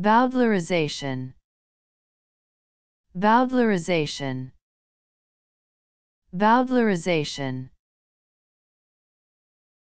Bowdlerization Bowdlerization Bowdlerization